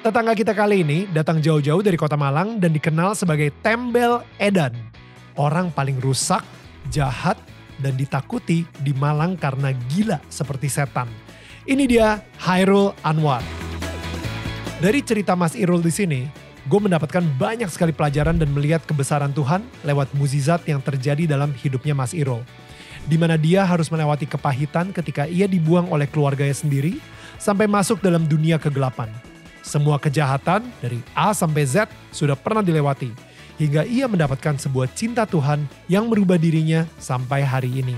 Tetangga kita kali ini datang jauh-jauh dari kota Malang dan dikenal sebagai Tembel Edan. Orang paling rusak, jahat, dan ditakuti di Malang karena gila seperti setan. Ini dia Hairul Anwar. Dari cerita Mas Irul di sini, gue mendapatkan banyak sekali pelajaran dan melihat kebesaran Tuhan lewat muzizat yang terjadi dalam hidupnya Mas Irul. Di mana dia harus melewati kepahitan ketika ia dibuang oleh keluarganya sendiri, sampai masuk dalam dunia kegelapan semua kejahatan dari A sampai Z sudah pernah dilewati, hingga ia mendapatkan sebuah cinta Tuhan yang merubah dirinya sampai hari ini.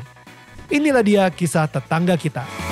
Inilah dia kisah tetangga kita.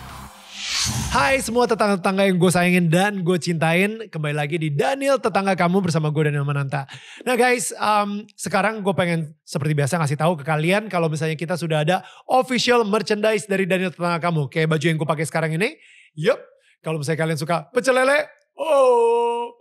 Hai semua tetangga-tetangga yang gue sayangin dan gue cintain. Kembali lagi di Daniel Tetangga Kamu bersama gue Daniel Mananta. Nah guys, um, sekarang gue pengen seperti biasa ngasih tahu ke kalian kalau misalnya kita sudah ada official merchandise dari Daniel Tetangga Kamu. Kayak baju yang gue pakai sekarang ini. Yup, kalau misalnya kalian suka pecel lele, oh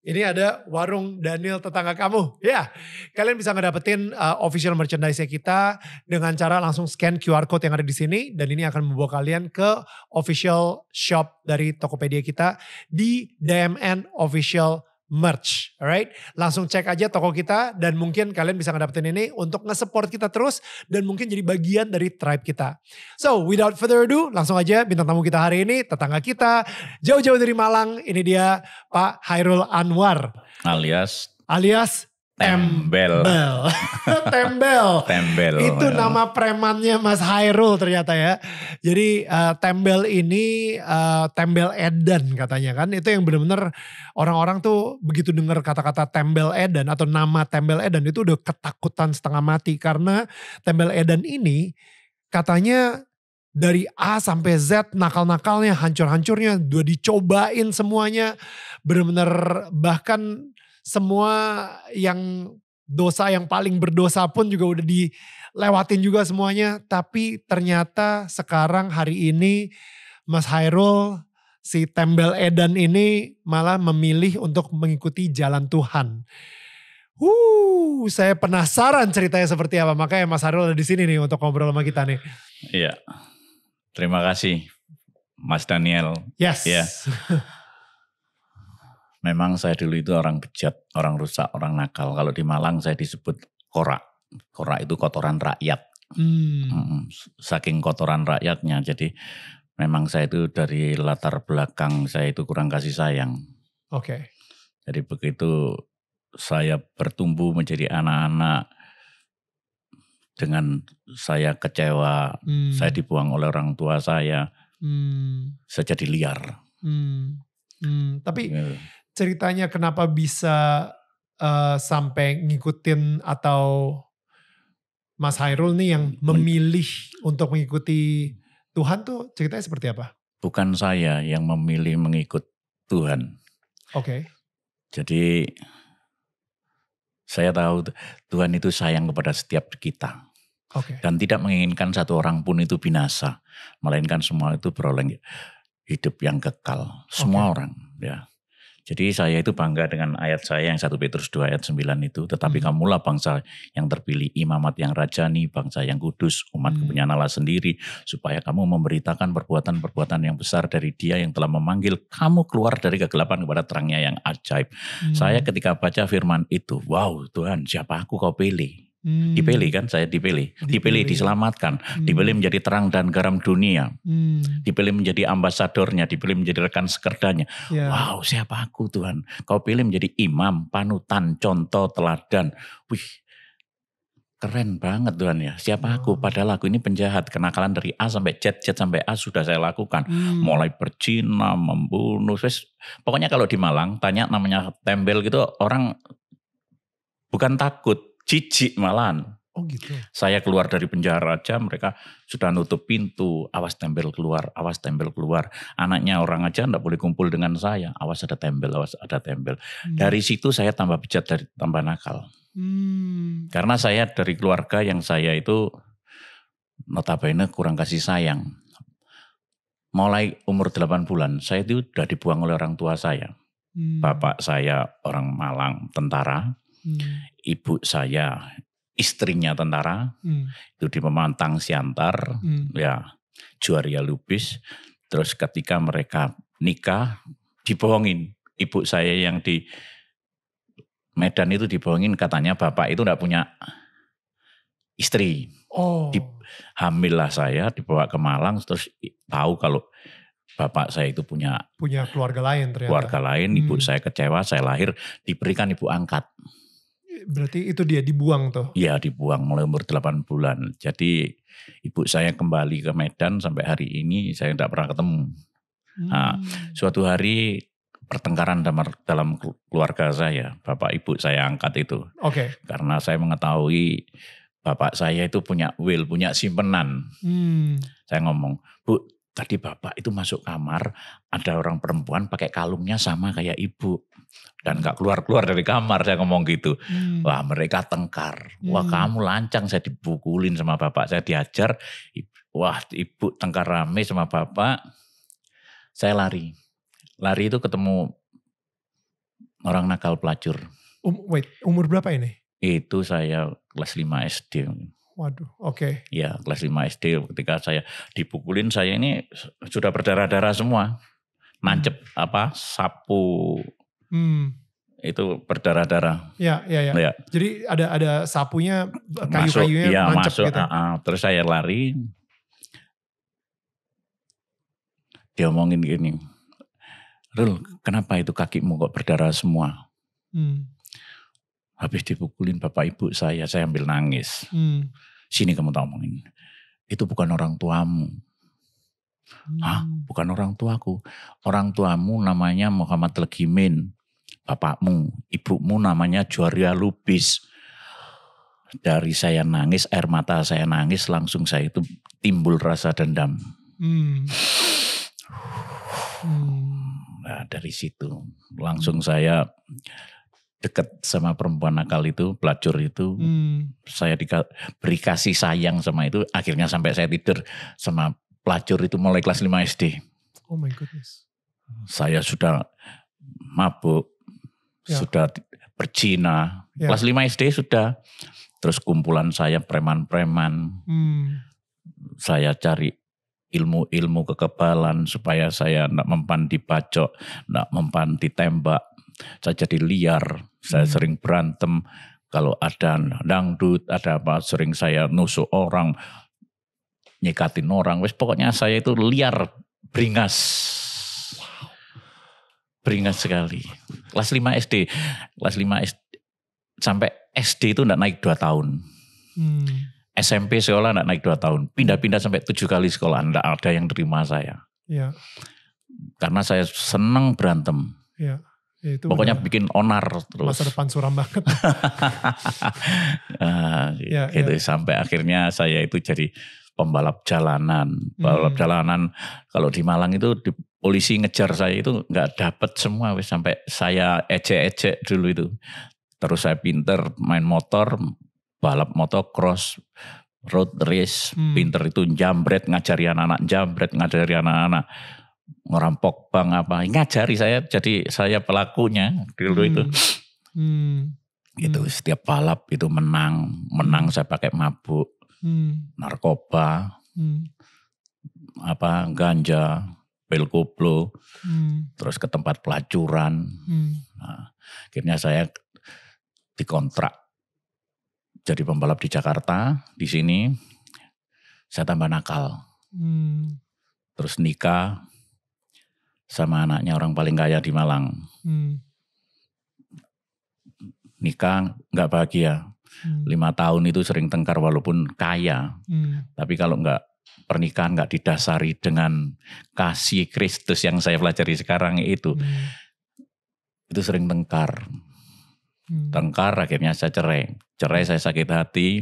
ini ada warung Daniel tetangga kamu. Ya, kalian bisa ngedapetin uh, official merchandise kita dengan cara langsung scan QR code yang ada di sini dan ini akan membawa kalian ke official shop dari Tokopedia kita di DMN Official merch, alright? Langsung cek aja toko kita dan mungkin kalian bisa ngedapetin ini untuk nge-support kita terus dan mungkin jadi bagian dari tribe kita. So, without further ado, langsung aja bintang tamu kita hari ini, tetangga kita, jauh-jauh dari Malang, ini dia Pak Hairul Anwar. Alias? Alias Tembel. Tembel. Tembel. Tembel. Itu ya. nama premannya Mas Hairul ternyata ya. Jadi uh, Tembel ini uh, Tembel Eden katanya kan. Itu yang benar-benar orang-orang tuh begitu dengar kata-kata Tembel Eden atau nama Tembel Eden itu udah ketakutan setengah mati. Karena Tembel Eden ini katanya dari A sampai Z nakal-nakalnya hancur-hancurnya dua dicobain semuanya benar-benar bahkan semua yang dosa yang paling berdosa pun juga udah dilewatin juga semuanya. Tapi ternyata sekarang hari ini Mas Hairul si Tembel Edan ini malah memilih untuk mengikuti jalan Tuhan. Uh, saya penasaran ceritanya seperti apa. Makanya Mas Hairul ada di sini nih untuk ngobrol sama kita nih. Iya. Terima kasih Mas Daniel. Yes. Ya. Memang saya dulu itu orang bejat, orang rusak, orang nakal. Kalau di Malang saya disebut korak. Korak itu kotoran rakyat. Hmm. Saking kotoran rakyatnya. Jadi memang saya itu dari latar belakang saya itu kurang kasih sayang. Oke. Okay. Jadi begitu saya bertumbuh menjadi anak-anak dengan saya kecewa, hmm. saya dibuang oleh orang tua saya. Hmm. Saya jadi liar. Hmm. Hmm, tapi gitu ceritanya kenapa bisa uh, sampai ngikutin atau Mas Hairul nih yang oh iya. memilih untuk mengikuti Tuhan tuh ceritanya seperti apa? Bukan saya yang memilih mengikut Tuhan. Oke. Okay. Jadi saya tahu Tuhan itu sayang kepada setiap kita. Okay. Dan tidak menginginkan satu orang pun itu binasa, melainkan semua itu beroleh hidup yang kekal. Semua okay. orang, ya. Jadi saya itu bangga dengan ayat saya yang 1 Petrus 2 ayat 9 itu. Tetapi hmm. kamulah bangsa yang terpilih, imamat yang rajani, bangsa yang kudus, umat hmm. kepunyaan Allah sendiri. Supaya kamu memberitakan perbuatan-perbuatan yang besar dari dia yang telah memanggil kamu keluar dari kegelapan kepada terangnya yang ajaib. Hmm. Saya ketika baca firman itu, wow Tuhan siapa aku kau pilih? Hmm. Dipilih kan, saya dipilih. Dipilih, dipilih ya. diselamatkan. Hmm. Dipilih menjadi terang dan garam dunia. Hmm. Dipilih menjadi ambasadornya, dipilih menjadi rekan sekerdanya. Yeah. Wow, siapa aku Tuhan? Kau pilih menjadi imam, panutan, contoh, teladan. Wih, keren banget Tuhan ya. Siapa oh. aku? Padahal aku ini penjahat. Kenakalan dari A sampai Z, Z sampai A sudah saya lakukan. Hmm. Mulai berzina, membunuh. Terus, Pokoknya kalau di Malang, tanya namanya tembel gitu, orang bukan takut jijik malan, Oh gitu. Saya keluar dari penjara aja mereka sudah nutup pintu, awas tembel keluar, awas tembel keluar. Anaknya orang aja nggak boleh kumpul dengan saya, awas ada tembel, awas ada tembel. Hmm. Dari situ saya tambah bejat dari tambah nakal. Hmm. Karena saya dari keluarga yang saya itu notabene kurang kasih sayang. Mulai umur 8 bulan saya itu sudah dibuang oleh orang tua saya. Hmm. Bapak saya orang Malang, tentara. Hmm ibu saya istrinya tentara hmm. itu di Pemantang Siantar hmm. ya Juaria Lupis. terus ketika mereka nikah dibohongin ibu saya yang di Medan itu dibohongin katanya bapak itu nggak punya istri oh. di, lah saya dibawa ke Malang terus tahu kalau bapak saya itu punya punya keluarga lain ternyata. keluarga lain ibu hmm. saya kecewa saya lahir diberikan ibu angkat Berarti itu dia dibuang tuh? Iya dibuang mulai umur 8 bulan. Jadi ibu saya kembali ke Medan sampai hari ini saya tidak pernah ketemu. Nah, hmm. Nah, suatu hari pertengkaran dalam, keluarga saya, bapak ibu saya angkat itu. Oke. Okay. Karena saya mengetahui bapak saya itu punya will, punya simpenan. Hmm. Saya ngomong, Bu tadi bapak itu masuk kamar, ada orang perempuan pakai kalungnya sama kayak ibu. Dan nggak keluar-keluar dari kamar, saya ngomong gitu. Hmm. Wah mereka tengkar, wah hmm. kamu lancang, saya dibukulin sama bapak, saya diajar. Wah ibu tengkar rame sama bapak, saya lari. Lari itu ketemu orang nakal pelacur. Um, wait, umur berapa ini? Itu saya kelas 5 SD. Waduh, oke. Okay. Ya, kelas 5 SD ketika saya dipukulin saya ini sudah berdarah-darah semua. Nancep hmm. apa? Sapu. Hmm. Itu berdarah-darah. Ya, ya, ya, ya. Jadi ada ada sapunya kayu-kayunya masuk, ya, nancep masuk, gitu. Uh, uh, terus saya lari. Dia omongin gini. Rul, kenapa itu kakimu kok berdarah semua? Hmm. Habis dipukulin bapak ibu saya, saya ambil nangis. Hmm sini kamu tahu mungkin Itu bukan orang tuamu. Hmm. Hah? Bukan orang tuaku. Orang tuamu namanya Muhammad Legimin. Bapakmu, ibumu namanya Juaria Lubis. Dari saya nangis, air mata saya nangis, langsung saya itu timbul rasa dendam. Hmm. Hmm. Nah dari situ langsung hmm. saya deket sama perempuan nakal itu, pelacur itu, hmm. saya diberi kasih sayang sama itu, akhirnya sampai saya tidur sama pelacur itu mulai kelas 5 SD. Oh my goodness. Saya sudah mabuk, ya. sudah berjina, ya. kelas 5 SD sudah. Terus kumpulan saya preman-preman, hmm. saya cari ilmu-ilmu kekebalan supaya saya tidak mempan dipacok, tidak mempan ditembak, saya jadi liar, saya hmm. sering berantem kalau ada dangdut, ada apa sering saya nusuk orang, nyekatin orang. Wes pokoknya saya itu liar, beringas. Beringas sekali. Kelas 5 SD. Kelas 5 SD. Sampai SD itu ndak naik 2 tahun. Hmm. SMP sekolah ndak naik 2 tahun. Pindah-pindah sampai 7 kali sekolah. ndak ada yang terima saya. Ya. Karena saya senang berantem. Ya. Ya, itu Pokoknya benar. bikin onar terus. Masa depan suram banget. nah, ya, gitu ya. sampai akhirnya saya itu jadi pembalap jalanan. Pembalap hmm. jalanan kalau di Malang itu di, polisi ngejar saya itu nggak dapet semua wis sampai saya ecek-ecek dulu itu. Terus saya pinter main motor, balap motocross, road race, hmm. pinter itu jambret ngajari anak-anak, jambret ngajari anak-anak ngerampok bank apa ngajari saya jadi saya pelakunya dulu hmm. itu hmm. hmm. itu hmm. setiap balap itu menang menang hmm. saya pakai mabuk hmm. narkoba hmm. apa ganja pil koplo hmm. terus ke tempat pelacuran hmm. nah, akhirnya saya dikontrak jadi pembalap di Jakarta di sini saya tambah nakal hmm. terus nikah sama anaknya orang paling kaya di Malang. Hmm. Nikah nggak bahagia. Hmm. Lima tahun itu sering tengkar walaupun kaya. Hmm. Tapi kalau nggak pernikahan nggak didasari dengan kasih Kristus yang saya pelajari sekarang itu, hmm. itu sering tengkar. Hmm. Tengkar akhirnya saya cerai. Cerai saya sakit hati,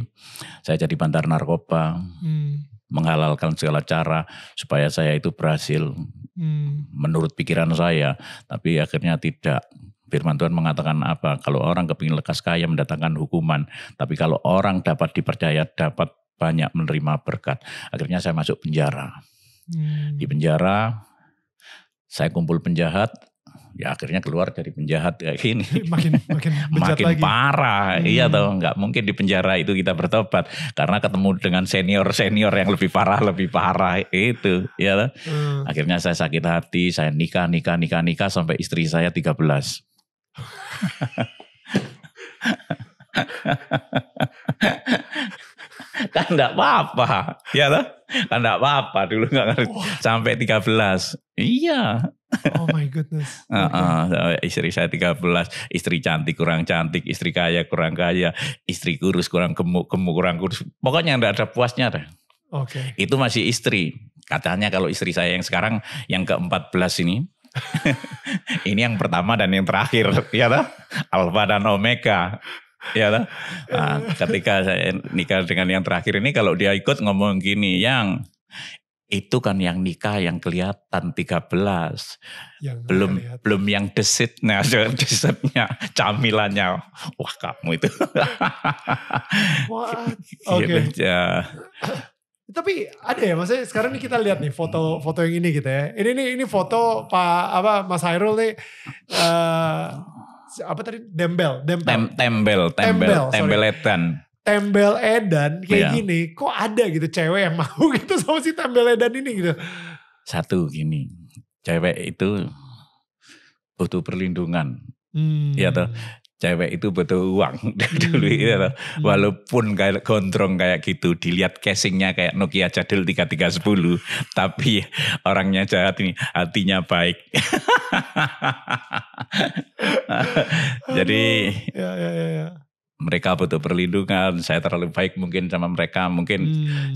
saya jadi bandar narkoba. Hmm menghalalkan segala cara supaya saya itu berhasil hmm. menurut pikiran saya tapi akhirnya tidak firman Tuhan mengatakan apa kalau orang kepingin lekas kaya mendatangkan hukuman tapi kalau orang dapat dipercaya dapat banyak menerima berkat akhirnya saya masuk penjara hmm. di penjara saya kumpul penjahat ya akhirnya keluar dari penjahat kayak gini makin makin, makin lagi. parah hmm. iya tau nggak mungkin di penjara itu kita bertobat karena ketemu dengan senior senior yang lebih parah lebih parah itu ya tau. hmm. akhirnya saya sakit hati saya nikah nikah nikah nikah sampai istri saya 13 kan enggak apa-apa ya tau. kan enggak apa-apa dulu enggak ngerti sampai 13 iya Oh my goodness. Okay. Uh, uh, istri saya 13, istri cantik kurang cantik, istri kaya kurang kaya, istri kurus kurang gemuk, gemuk kurang kurus. Pokoknya enggak ada puasnya deh. Oke. Okay. Itu masih istri. Katanya kalau istri saya yang sekarang yang ke-14 ini ini yang pertama dan yang terakhir, ya toh? Alfa dan Omega. Ya toh? Nah, ketika saya nikah dengan yang terakhir ini kalau dia ikut ngomong gini, "Yang itu kan yang nikah yang kelihatan 13 yang belum kelihatan. belum yang desitnya desitnya camilannya wah kamu itu iya, oke okay. tapi ada ya maksudnya sekarang nih kita lihat nih foto foto yang ini gitu ya ini ini ini foto pak apa Mas Hairul nih uh, apa tadi dembel dembel Tem, tembel tembel tembel, tembel edan kayak yeah. gini kok ada gitu cewek yang mau gitu sama si tembel edan ini gitu satu gini cewek itu butuh perlindungan hmm. ya toh cewek itu butuh uang hmm. dulu ya toh. Hmm. walaupun kayak gondrong kayak gitu dilihat casingnya kayak Nokia jadul 3310 tapi orangnya jahat ini hatinya baik jadi ya, ya, ya, ya mereka butuh perlindungan, saya terlalu baik mungkin sama mereka, mungkin hmm.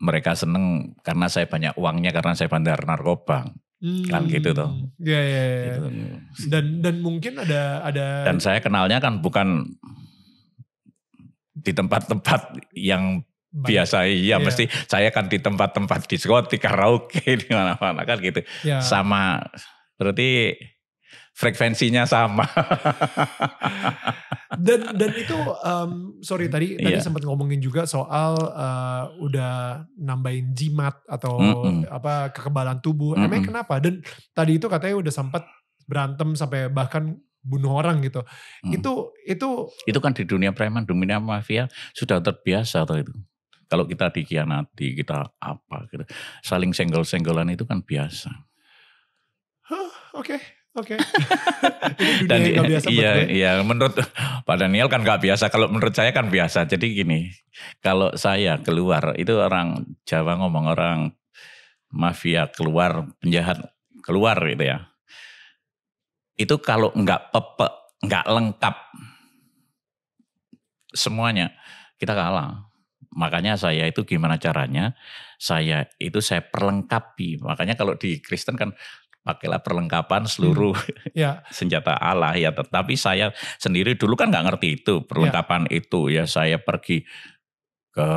mereka seneng karena saya banyak uangnya karena saya bandar narkoba. Kan hmm. kan gitu tuh. Iya iya. Ya. Gitu. Dan dan mungkin ada ada. Dan saya kenalnya kan bukan di tempat-tempat yang biasa iya ya. mesti saya kan di tempat-tempat diskotik karaoke di mana-mana kan gitu ya. sama berarti frekuensinya sama. dan dan itu um, sorry tadi yeah. tadi iya. sempat ngomongin juga soal uh, udah nambahin jimat atau mm -mm. apa kekebalan tubuh. Mm -mm. Emang kenapa? Dan tadi itu katanya udah sempat berantem sampai bahkan bunuh orang gitu. Mm. Itu itu itu kan di dunia preman, dunia mafia sudah terbiasa atau itu. Kalau kita dikhianati, kita apa gitu. Saling senggol-senggolan itu kan biasa. Huh, Oke. Okay. Oke. Okay. Dan biasa iya, iya, menurut Pak Daniel kan gak biasa. Kalau menurut saya kan biasa. Jadi gini, kalau saya keluar itu orang Jawa ngomong orang mafia keluar, penjahat keluar gitu ya. Itu kalau nggak pepe, nggak lengkap semuanya kita kalah. Makanya saya itu gimana caranya? Saya itu saya perlengkapi. Makanya kalau di Kristen kan pakailah perlengkapan seluruh hmm. yeah. senjata Allah ya tetapi saya sendiri dulu kan nggak ngerti itu perlengkapan yeah. itu ya saya pergi ke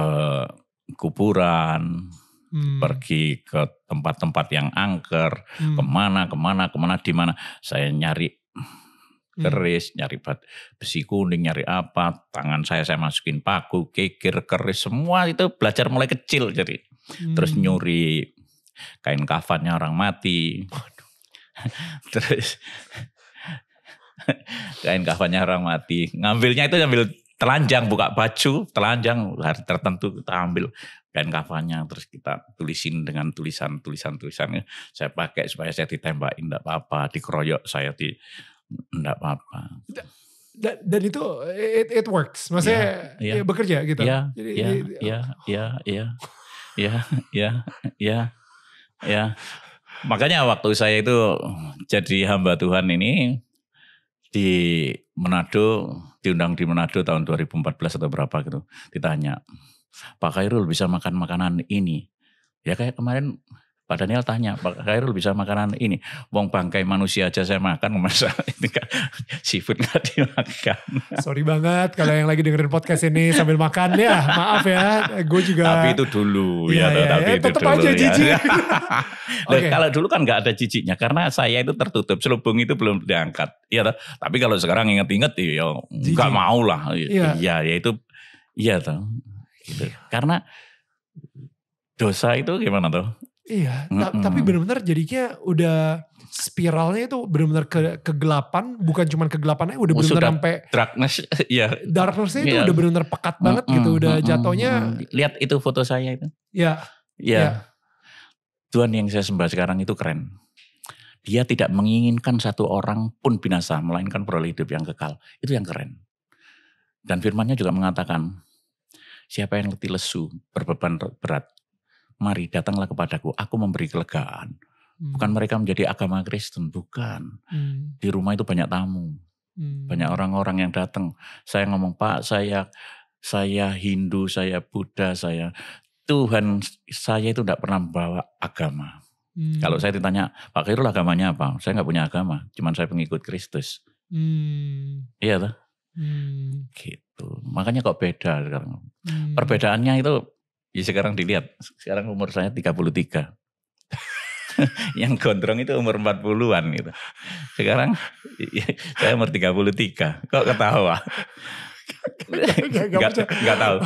kuburan hmm. pergi ke tempat-tempat yang angker hmm. kemana kemana kemana di mana saya nyari hmm. keris, hmm. nyari besi kuning, nyari apa, tangan saya saya masukin paku, kikir, keris, semua itu belajar mulai kecil jadi. Hmm. Terus nyuri kain kafannya orang mati. terus kain kafannya orang mati ngambilnya itu ngambil telanjang buka baju telanjang hari tertentu kita ambil kain kafannya terus kita tulisin dengan tulisan tulisan tulisannya saya pakai supaya saya ditembak tidak apa-apa dikeroyok saya di tidak apa-apa dan, itu it, it works maksudnya yeah, iya. yeah. bekerja gitu ya ya ya ya ya ya ya Makanya waktu saya itu jadi hamba Tuhan ini di Manado, diundang di Manado tahun 2014 atau berapa gitu, ditanya, Pak Khairul bisa makan makanan ini. Ya kayak kemarin Pak Daniel tanya, Pak Khairul bisa makanan ini. Wong bangkai manusia aja saya makan, masa ini kan seafood gak dimakan. Sorry banget kalau yang lagi dengerin podcast ini sambil makan ya, maaf ya. Gue juga. Tapi itu dulu iya, ya, ya, ya tapi ya, itu tetap dulu aja ya. jijik. nah, okay. Kalau dulu kan gak ada jijiknya, karena saya itu tertutup, selubung itu belum diangkat. Iya, tapi kalau sekarang inget-inget, iya, ya gak mau lah. Iya, ya, ya itu, iya tuh. Gitu. Karena dosa itu gimana tuh? Iya, mm -hmm. tapi benar-benar jadinya udah spiralnya itu benar-benar ke kegelapan, bukan cuma kegelapannya udah benar-benar sampai darkness, ya. Darknessnya itu yeah. udah benar-benar pekat mm -hmm. banget gitu, udah mm -hmm. jatuhnya. Lihat itu foto saya itu. Iya. Iya. Ya. Tuhan yang saya sembah sekarang itu keren. Dia tidak menginginkan satu orang pun binasa, melainkan peroleh hidup yang kekal. Itu yang keren. Dan firmannya juga mengatakan, siapa yang letih lesu, berbeban berat, mari datanglah kepadaku, aku memberi kelegaan. Hmm. Bukan mereka menjadi agama Kristen, bukan. Hmm. Di rumah itu banyak tamu, hmm. banyak orang-orang yang datang. Saya ngomong Pak, saya saya Hindu, saya Buddha, saya Tuhan saya itu tidak pernah membawa agama. Hmm. Kalau saya ditanya Pak Kirul agamanya apa? Saya nggak punya agama, cuman saya pengikut Kristus. Hmm. Iya tuh. Hmm. Gitu. Makanya kok beda sekarang. Hmm. Perbedaannya itu Ya sekarang dilihat, sekarang umur saya 33. yang gondrong itu umur 40-an gitu. Sekarang iya, saya umur 33. Kok ketawa? Gak, gak, gak, gak, gak tahu.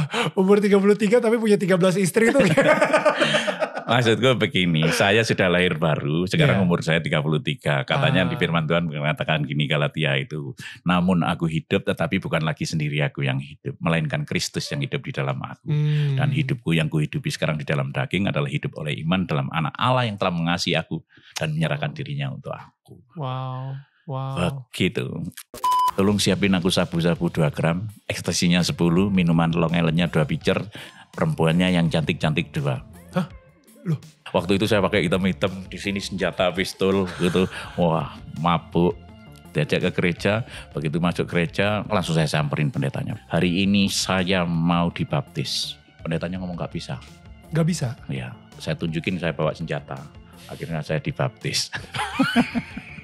Umur 33 tapi punya 13 istri itu. Maksudku begini, saya sudah lahir baru, sekarang yeah. umur saya 33. Katanya ah. di firman Tuhan mengatakan gini Galatia itu, namun aku hidup tetapi bukan lagi sendiri aku yang hidup, melainkan Kristus yang hidup di dalam aku. Hmm. Dan hidupku yang kuhidupi sekarang di dalam daging adalah hidup oleh iman dalam anak Allah yang telah mengasihi aku dan menyerahkan dirinya untuk aku. Wow. Wow. Begitu tolong siapin aku sabu-sabu 2 gram, ekstasinya 10, minuman long nya 2 pitcher, perempuannya yang cantik-cantik 2. Hah? Loh. Waktu itu saya pakai item-item di sini senjata pistol gitu. Wah, mabuk. Diajak ke gereja, begitu masuk gereja langsung saya samperin pendetanya. Hari ini saya mau dibaptis. Pendetanya ngomong gak bisa. Gak bisa? Iya, saya tunjukin saya bawa senjata. Akhirnya saya dibaptis.